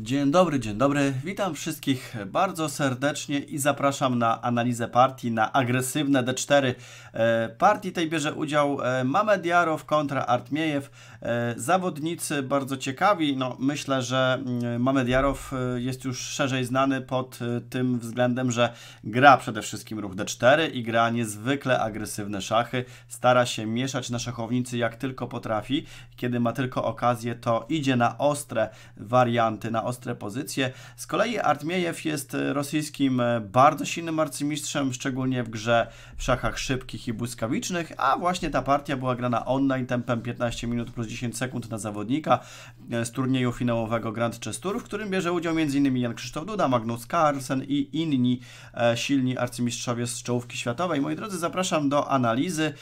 Dzień dobry, dzień dobry. Witam wszystkich bardzo serdecznie i zapraszam na analizę partii, na agresywne D4. E, partii tej bierze udział e, Mamed Jarow kontra Artmiejew. E, zawodnicy bardzo ciekawi. No, myślę, że mm, Mamed Jarow jest już szerzej znany pod tym względem, że gra przede wszystkim ruch D4 i gra niezwykle agresywne szachy. Stara się mieszać na szachownicy jak tylko potrafi. Kiedy ma tylko okazję, to idzie na ostre warianty, na ostre pozycje. Z kolei Artmiejew jest e, rosyjskim e, bardzo silnym arcymistrzem, szczególnie w grze w szachach szybkich i błyskawicznych, a właśnie ta partia była grana online tempem 15 minut plus 10 sekund na zawodnika e, z turnieju finałowego Grand Chess Tour, w którym bierze udział m.in. Jan Krzysztof Duda, Magnus Carlsen i inni silni arcymistrzowie z czołówki światowej. Moi drodzy, zapraszam do analizy,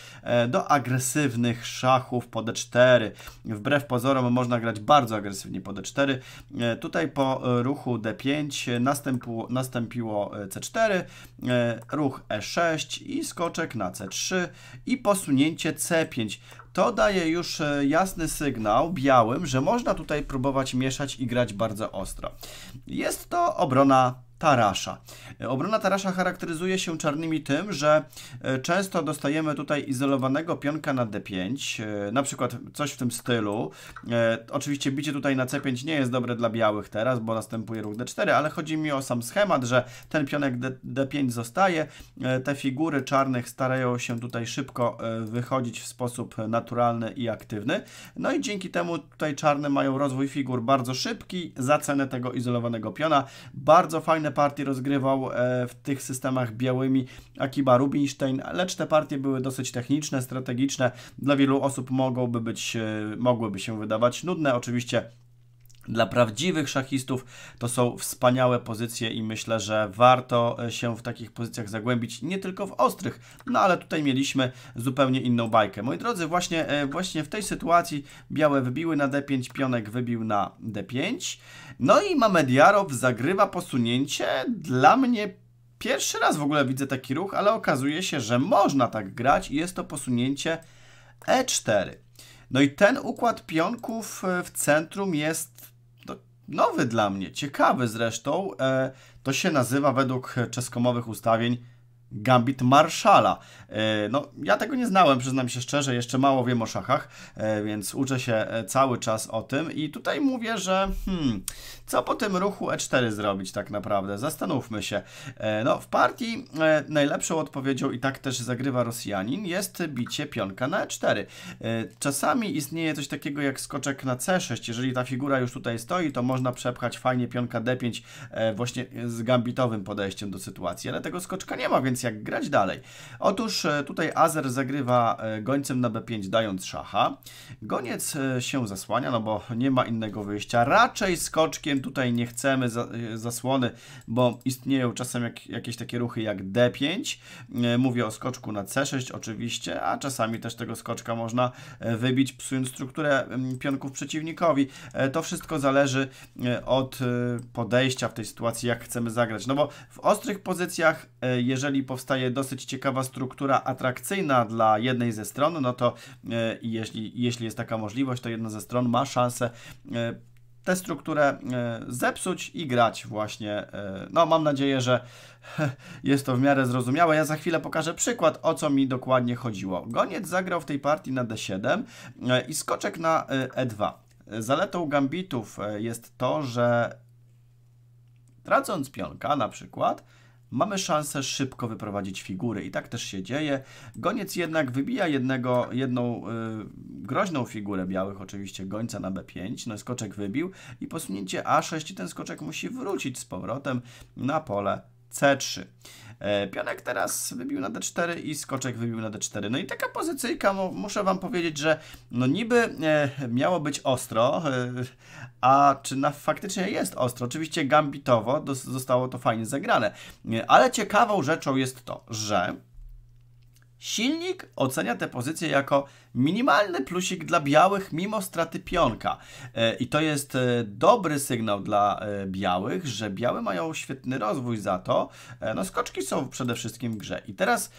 do agresywnych szachów po D4. Wbrew pozorom można grać bardzo agresywnie po D4. Tutaj Tutaj po e, ruchu D5 następu, nastąpiło e, C4, e, ruch E6 i skoczek na C3 i posunięcie C5. To daje już jasny sygnał białym, że można tutaj próbować mieszać i grać bardzo ostro. Jest to obrona Tarasza. Obrona Tarasza charakteryzuje się czarnymi tym, że e, często dostajemy tutaj izolowanego pionka na d5, e, na przykład coś w tym stylu. E, oczywiście bicie tutaj na c5 nie jest dobre dla białych teraz, bo następuje ruch d4, ale chodzi mi o sam schemat, że ten pionek d5 zostaje, te figury czarnych starają się tutaj szybko wychodzić w sposób naturalny i aktywny. No i dzięki temu tutaj czarne mają rozwój figur bardzo szybki za cenę tego izolowanego piona. Bardzo fajne inne partie rozgrywał e, w tych systemach białymi Akiba Rubinstein, lecz te partie były dosyć techniczne, strategiczne. Dla wielu osób mogłoby być, e, mogłyby się wydawać nudne. Oczywiście dla prawdziwych szachistów to są wspaniałe pozycje i myślę, że warto e, się w takich pozycjach zagłębić, nie tylko w ostrych, no ale tutaj mieliśmy zupełnie inną bajkę. Moi drodzy, właśnie, e, właśnie w tej sytuacji białe wybiły na d5, pionek wybił na d5, no i Mamediarow zagrywa posunięcie, dla mnie pierwszy raz w ogóle widzę taki ruch, ale okazuje się, że można tak grać i jest to posunięcie e4. No i ten układ pionków e, w centrum jest nowy dla mnie, ciekawy zresztą. E, to się nazywa według czeskomowych ustawień Gambit Marszala. E, no, ja tego nie znałem, przyznam się szczerze, jeszcze mało wiem o szachach, e, więc uczę się e, cały czas o tym i tutaj mówię, że hmm, co po tym ruchu E4 zrobić tak naprawdę? Zastanówmy się. No, w partii najlepszą odpowiedzią i tak też zagrywa Rosjanin jest bicie pionka na E4. Czasami istnieje coś takiego jak skoczek na C6. Jeżeli ta figura już tutaj stoi, to można przepchać fajnie pionka D5 właśnie z gambitowym podejściem do sytuacji, ale tego skoczka nie ma, więc więc jak grać dalej? Otóż e, tutaj Azer zagrywa e, gońcem na b5, dając szacha. Goniec e, się zasłania, no bo nie ma innego wyjścia. Raczej skoczkiem tutaj nie chcemy zasłony, bo istnieją czasem jak, jakieś takie ruchy jak d5. Mówię o skoczku na c6 oczywiście, a czasami też tego skoczka można wybić, psując strukturę pionków przeciwnikowi. To wszystko zależy od podejścia w tej sytuacji, jak chcemy zagrać. No bo w ostrych pozycjach, jeżeli powstaje dosyć ciekawa struktura atrakcyjna dla jednej ze stron, no to e, jeśli, jeśli jest taka możliwość, to jedna ze stron ma szansę e, tę strukturę e, zepsuć i grać właśnie. No mam nadzieję, że jest to w miarę zrozumiałe. Ja za chwilę pokażę przykład, o co mi dokładnie chodziło. Goniec zagrał w tej partii na d7 i skoczek na e2. Zaletą gambitów jest to, że tracąc pionka na przykład, mamy szansę szybko wyprowadzić figury i tak też się dzieje. Goniec jednak wybija jednego, jedną y, groźną figurę białych, oczywiście gońca na b5, no skoczek wybił i posunięcie a6 i ten skoczek musi wrócić z powrotem na pole C3. E, Pionek teraz wybił na D4 i skoczek wybił na D4. No i taka pozycyjka, muszę Wam powiedzieć, że no niby e, miało być ostro, e, a czy na, faktycznie jest ostro? Oczywiście gambitowo zostało to fajnie zagrane, ale ciekawą rzeczą jest to, że Silnik ocenia tę pozycję jako minimalny plusik dla białych mimo straty pionka. E, I to jest e, dobry sygnał dla e, białych, że białe mają świetny rozwój za to. No skoczki są przede wszystkim w grze. I teraz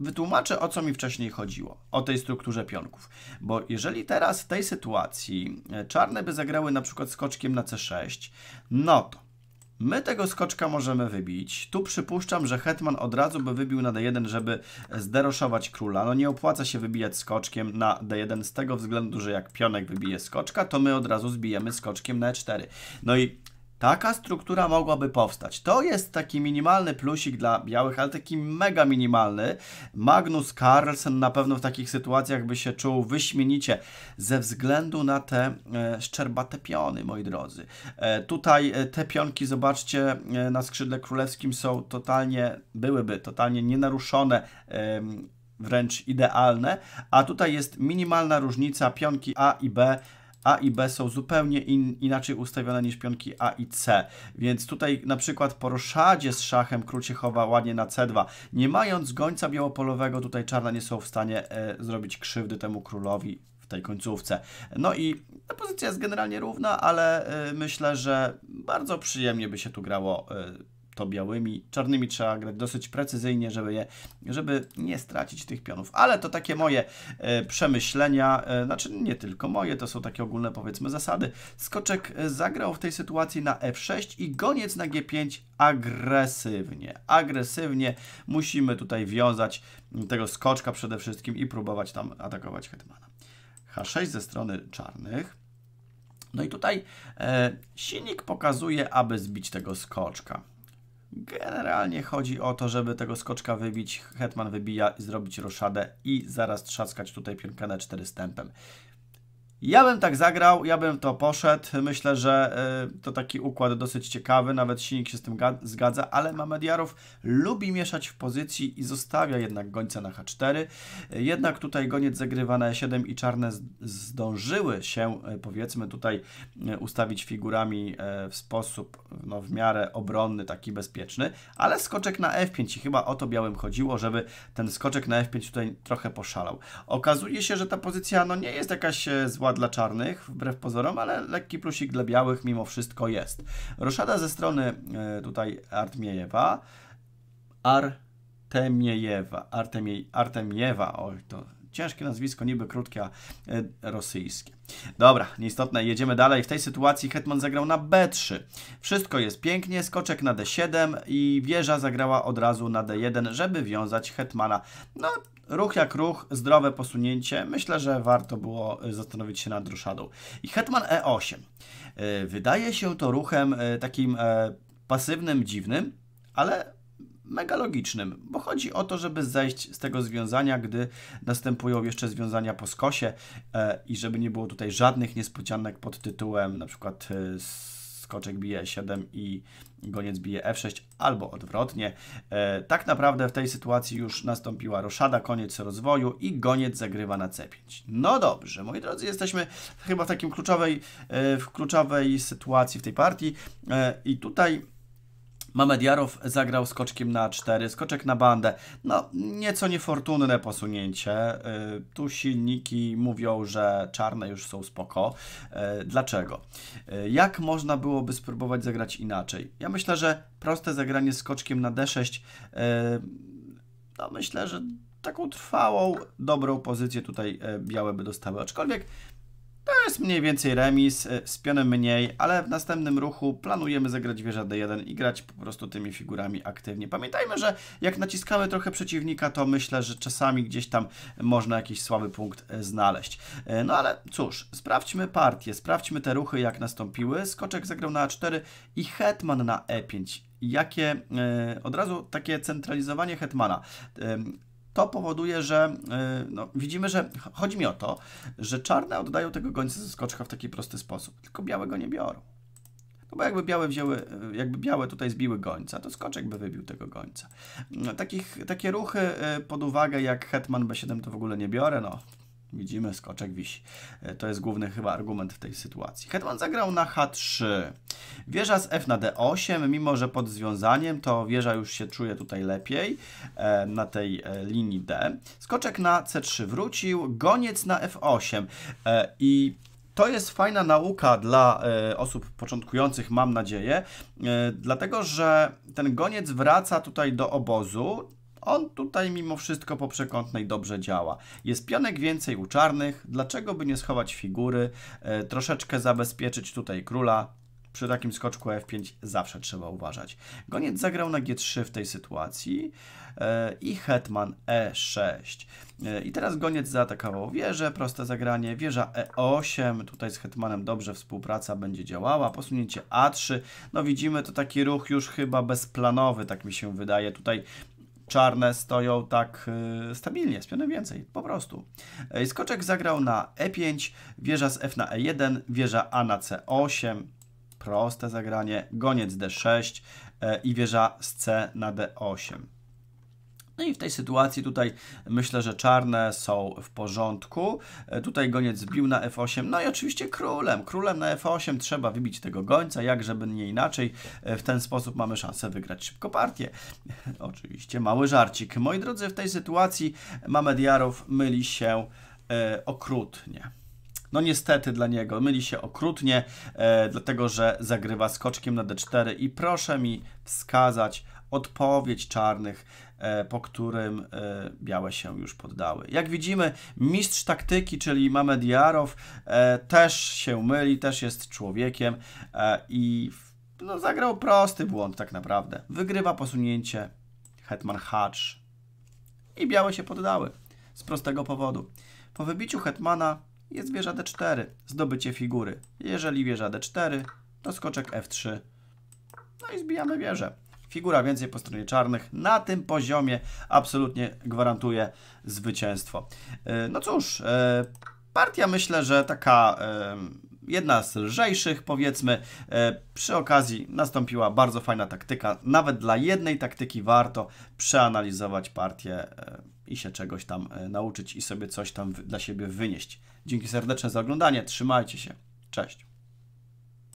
wytłumaczę, o co mi wcześniej chodziło, o tej strukturze pionków. Bo jeżeli teraz w tej sytuacji czarne by zagrały na przykład skoczkiem na C6, no to My tego skoczka możemy wybić. Tu przypuszczam, że hetman od razu by wybił na d1, żeby zderoszować króla. No nie opłaca się wybijać skoczkiem na d1 z tego względu, że jak pionek wybije skoczka, to my od razu zbijemy skoczkiem na e4. No i Taka struktura mogłaby powstać. To jest taki minimalny plusik dla białych, ale taki mega minimalny. Magnus Carlsen na pewno w takich sytuacjach by się czuł wyśmienicie ze względu na te e, szczerbate piony, moi drodzy. E, tutaj e, te pionki, zobaczcie, e, na skrzydle królewskim są totalnie, byłyby totalnie nienaruszone. E, wręcz idealne, a tutaj jest minimalna różnica pionki A i B a i B są zupełnie in, inaczej ustawione niż pionki A i C. Więc tutaj na przykład po roszadzie z szachem król się chowa ładnie na C2. Nie mając gońca białopolowego, tutaj czarne nie są w stanie e, zrobić krzywdy temu królowi w tej końcówce. No i ta pozycja jest generalnie równa, ale e, myślę, że bardzo przyjemnie by się tu grało e, to białymi. Czarnymi trzeba grać dosyć precyzyjnie, żeby, je, żeby nie stracić tych pionów. Ale to takie moje e, przemyślenia, e, znaczy nie tylko moje, to są takie ogólne powiedzmy zasady. Skoczek e, zagrał w tej sytuacji na f6 i goniec na g5 agresywnie. Agresywnie musimy tutaj wiązać tego skoczka przede wszystkim i próbować tam atakować hetmana. h6 ze strony czarnych. No i tutaj e, silnik pokazuje, aby zbić tego skoczka. Generalnie chodzi o to, żeby tego skoczka wybić. Hetman wybija, zrobić roszadę i zaraz trzaskać tutaj pionkę na 4 stępem. Ja bym tak zagrał, ja bym to poszedł. Myślę, że y, to taki układ dosyć ciekawy, nawet silnik się z tym zgadza, ale Mamediarow lubi mieszać w pozycji i zostawia jednak gońca na H4. Jednak tutaj goniec zagrywa na E7 i czarne zdążyły się, y, powiedzmy tutaj, y, ustawić figurami y, w sposób no, w miarę obronny, taki bezpieczny, ale skoczek na F5 i chyba o to białym chodziło, żeby ten skoczek na F5 tutaj trochę poszalał. Okazuje się, że ta pozycja no, nie jest jakaś e, zła była dla czarnych, wbrew pozorom, ale lekki plusik dla białych mimo wszystko jest. Roszada ze strony e, tutaj Artmiejewa, Artemiejewa, Artemie, oj to ciężkie nazwisko, niby krótkie, e, rosyjskie. Dobra, nieistotne, jedziemy dalej. W tej sytuacji Hetman zagrał na B3. Wszystko jest pięknie, skoczek na D7 i wieża zagrała od razu na D1, żeby wiązać Hetmana. No, Ruch jak ruch, zdrowe posunięcie. Myślę, że warto było y, zastanowić się nad ruszadą. I Hetman E8. Y, wydaje się to ruchem y, takim e, pasywnym, dziwnym, ale mega logicznym, bo chodzi o to, żeby zejść z tego związania, gdy następują jeszcze związania po skosie e, i żeby nie było tutaj żadnych niespodzianek pod tytułem na przykład skoczek bije 7 i goniec bije F6 albo odwrotnie. E, tak naprawdę w tej sytuacji już nastąpiła roszada, koniec rozwoju i goniec zagrywa na C5. No dobrze, moi drodzy, jesteśmy chyba w takim kluczowej, e, w kluczowej sytuacji w tej partii e, i tutaj Mamed Jarow zagrał skoczkiem na 4, skoczek na bandę. No, nieco niefortunne posunięcie. Y, tu silniki mówią, że czarne już są spoko. Y, dlaczego? Y, jak można byłoby spróbować zagrać inaczej? Ja myślę, że proste zagranie skoczkiem na D6, no myślę, że taką trwałą, dobrą pozycję tutaj białe by dostały. Aczkolwiek to jest mniej więcej remis, z y, pionem mniej, ale w następnym ruchu planujemy zagrać wieża D1 i grać po prostu tymi figurami aktywnie. Pamiętajmy, że jak naciskamy trochę przeciwnika, to myślę, że czasami gdzieś tam można jakiś słaby punkt y, znaleźć. Y, no ale cóż, sprawdźmy partię, sprawdźmy te ruchy, jak nastąpiły. Skoczek zagrał na A4 i hetman na E5 jakie y, od razu takie centralizowanie hetmana. Y, to powoduje, że e, no, widzimy, że chodzi mi o to, że czarne oddają tego gońca ze skoczka w taki prosty sposób, tylko białego nie biorą. No bo jakby białe wzięły, e, jakby białe tutaj zbiły gońca, to skoczek by wybił tego gońca. No, takich, takie ruchy e, pod uwagę jak Hetman B7 to w ogóle nie biorę, no Widzimy, skoczek wisi. E, to jest główny chyba argument w tej sytuacji. Hetman zagrał na H3. Wieża z F na D8, mimo że pod związaniem, to wieża już się czuje tutaj lepiej e, na tej e, linii D. Skoczek na C3 wrócił, goniec na F8 e, i to jest fajna nauka dla e, osób początkujących, mam nadzieję, e, dlatego że ten goniec wraca tutaj do obozu on tutaj mimo wszystko po przekątnej dobrze działa. Jest pionek więcej u czarnych, dlaczego by nie schować figury, e, troszeczkę zabezpieczyć tutaj króla. Przy takim skoczku F5 zawsze trzeba uważać. Goniec zagrał na G3 w tej sytuacji e, i hetman E6. E, I teraz goniec zaatakował wieżę, proste zagranie, wieża E8, tutaj z hetmanem dobrze współpraca będzie działała, posunięcie A3, no widzimy to taki ruch już chyba bezplanowy, tak mi się wydaje. Tutaj czarne stoją tak y, stabilnie, z więcej, po prostu. Y, Skoczek zagrał na e5, wieża z f na e1, wieża a na c8, proste zagranie, goniec d6 y, i wieża z c na d8. No i w tej sytuacji tutaj myślę, że czarne są w porządku. E, tutaj goniec zbił na f8, no i oczywiście królem. Królem na f8 trzeba wybić tego gońca, jak żeby nie inaczej. E, w ten sposób mamy szansę wygrać szybko partię. oczywiście mały żarcik. Moi drodzy, w tej sytuacji Mamediarow myli się e, okrutnie. No niestety dla niego, myli się okrutnie, e, dlatego że zagrywa skoczkiem na d4 i proszę mi wskazać odpowiedź czarnych E, po którym e, białe się już poddały. Jak widzimy, mistrz taktyki, czyli Mamed Jarow, e, też się myli, też jest człowiekiem i no, zagrał prosty błąd tak naprawdę. Wygrywa posunięcie Hetman Hacz i białe się poddały. Z prostego powodu. Po wybiciu Hetmana jest wieża D4, zdobycie figury. Jeżeli wieża D4, to skoczek F3. No i zbijamy wieżę. Figura więcej po stronie czarnych na tym poziomie absolutnie gwarantuje zwycięstwo. E, no cóż, e, partia myślę, że taka e, jedna z lżejszych powiedzmy. Przy okazji nastąpiła bardzo fajna taktyka. Nawet dla jednej taktyki warto przeanalizować partię i się czegoś tam nauczyć i sobie coś tam dla siebie wynieść. Dzięki serdeczne za oglądanie. Trzymajcie się. Cześć.